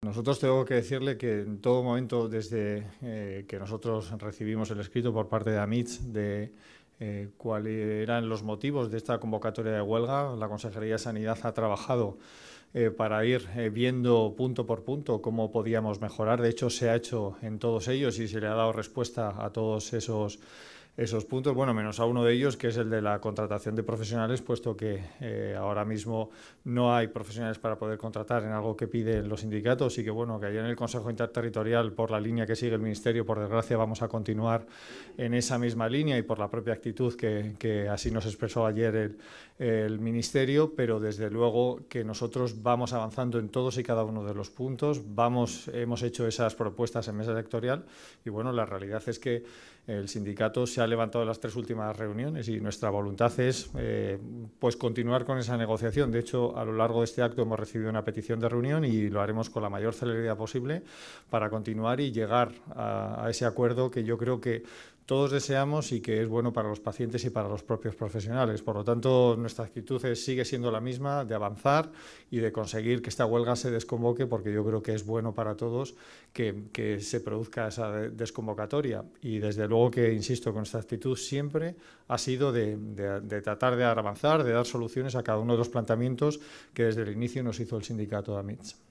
Nosotros tengo que decirle que en todo momento, desde eh, que nosotros recibimos el escrito por parte de AMITS de eh, cuáles eran los motivos de esta convocatoria de huelga, la Consejería de Sanidad ha trabajado eh, para ir viendo punto por punto cómo podíamos mejorar. De hecho, se ha hecho en todos ellos y se le ha dado respuesta a todos esos esos puntos, bueno, menos a uno de ellos, que es el de la contratación de profesionales, puesto que eh, ahora mismo no hay profesionales para poder contratar en algo que piden los sindicatos y que, bueno, que allá en el Consejo Interterritorial, por la línea que sigue el Ministerio, por desgracia, vamos a continuar en esa misma línea y por la propia actitud que, que así nos expresó ayer el, Ministerio, pero desde luego que nosotros vamos avanzando en todos y cada uno de los puntos, vamos, hemos hecho esas propuestas en mesa sectorial y, bueno, la realidad es que el sindicato se ha levantado las tres últimas reuniones y nuestra voluntad es eh, pues continuar con esa negociación. De hecho, a lo largo de este acto hemos recibido una petición de reunión y lo haremos con la mayor celeridad posible para continuar y llegar a ese acuerdo que yo creo que todos deseamos y que es bueno para los pacientes y para los propios profesionales. Por lo tanto, nuestra actitud sigue siendo la misma de avanzar y de conseguir que esta huelga se desconvoque, porque yo creo que es bueno para todos que, se produzca esa desconvocatoria. Y desde luego que, insisto, con esta actitud siempre ha sido de, tratar de avanzar, de dar soluciones a cada uno de los planteamientos que desde el inicio nos hizo el sindicato de AMITS.